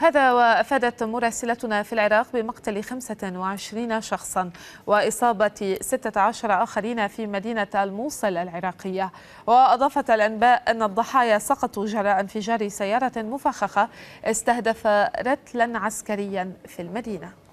هذا وأفادت مراسلتنا في العراق بمقتل 25 شخصا وإصابة 16 آخرين في مدينة الموصل العراقية وأضافت الأنباء أن الضحايا سقطوا جراء انفجار سيارة مفخخة استهدف رتلا عسكريا في المدينة